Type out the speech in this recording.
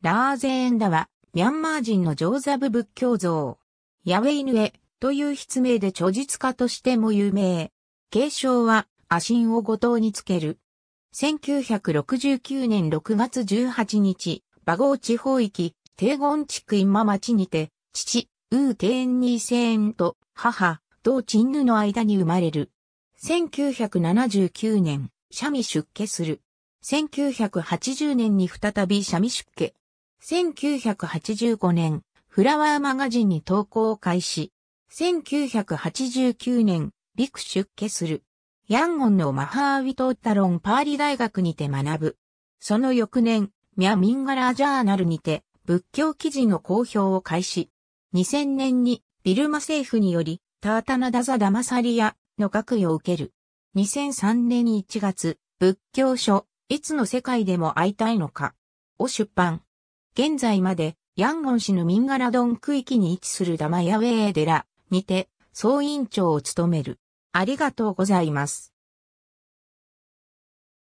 ラーゼーンダは、ミャンマー人のジョーザブ仏教像、ヤウェイヌエという筆名で著述家としても有名。継承は、アシンを後頭につける。1969年6月18日、バゴー地方域、ゴン地区今町にて、父、ウーテーンニーセーンと母、同チンヌの間に生まれる。1979年、シャミ出家する。1980年に再びシャミ出家。1985年、フラワーマガジンに投稿を開始。1989年、陸出家する。ヤンゴンのマハーウィトータロンパーリ大学にて学ぶ。その翌年、ミャミンガラージャーナルにて仏教記事の公表を開始。2000年にビルマ政府によりタータナダザダマサリアの学位を受ける。2003年1月、仏教書、いつの世界でも会いたいのかを出版。現在まで、ヤンゴン市のミンガラドン区域に位置するダマヤウェー寺にて、総院長を務める。ありがとうございます。